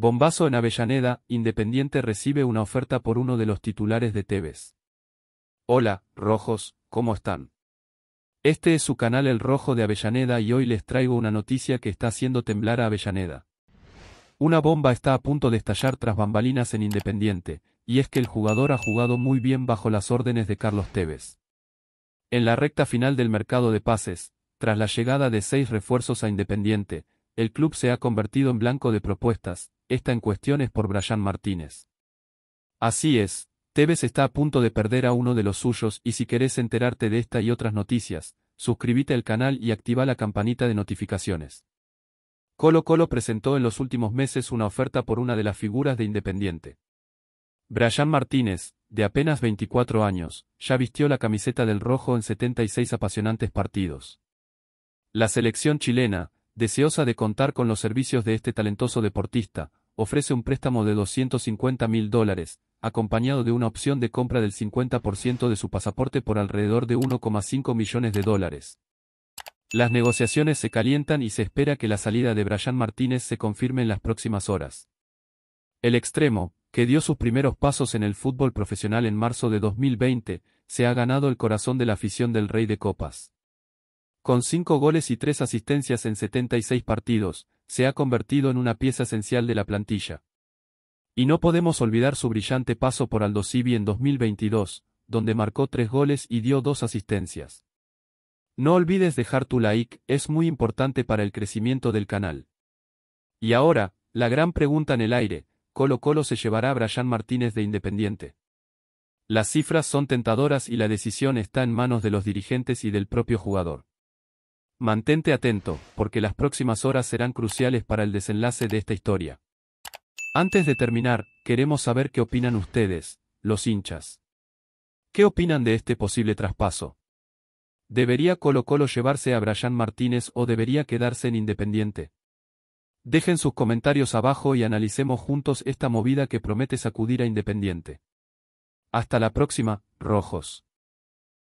Bombazo en Avellaneda, Independiente recibe una oferta por uno de los titulares de Tevez. Hola, rojos, ¿cómo están? Este es su canal El Rojo de Avellaneda y hoy les traigo una noticia que está haciendo temblar a Avellaneda. Una bomba está a punto de estallar tras bambalinas en Independiente, y es que el jugador ha jugado muy bien bajo las órdenes de Carlos Tevez. En la recta final del mercado de pases, tras la llegada de seis refuerzos a Independiente, el club se ha convertido en blanco de propuestas, esta en cuestión es por Brian Martínez. Así es, Tevez está a punto de perder a uno de los suyos y si querés enterarte de esta y otras noticias, suscríbete al canal y activa la campanita de notificaciones. Colo Colo presentó en los últimos meses una oferta por una de las figuras de Independiente. Brian Martínez, de apenas 24 años, ya vistió la camiseta del rojo en 76 apasionantes partidos. La selección chilena, deseosa de contar con los servicios de este talentoso deportista, ofrece un préstamo de 250 mil dólares, acompañado de una opción de compra del 50% de su pasaporte por alrededor de 1,5 millones de dólares. Las negociaciones se calientan y se espera que la salida de Brian Martínez se confirme en las próximas horas. El extremo, que dio sus primeros pasos en el fútbol profesional en marzo de 2020, se ha ganado el corazón de la afición del Rey de Copas. Con cinco goles y tres asistencias en 76 partidos, se ha convertido en una pieza esencial de la plantilla. Y no podemos olvidar su brillante paso por Aldosivi en 2022, donde marcó tres goles y dio dos asistencias. No olvides dejar tu like, es muy importante para el crecimiento del canal. Y ahora, la gran pregunta en el aire, Colo Colo se llevará a Brian Martínez de Independiente. Las cifras son tentadoras y la decisión está en manos de los dirigentes y del propio jugador. Mantente atento, porque las próximas horas serán cruciales para el desenlace de esta historia. Antes de terminar, queremos saber qué opinan ustedes, los hinchas. ¿Qué opinan de este posible traspaso? ¿Debería Colo Colo llevarse a Brian Martínez o debería quedarse en Independiente? Dejen sus comentarios abajo y analicemos juntos esta movida que promete sacudir a Independiente. Hasta la próxima, Rojos.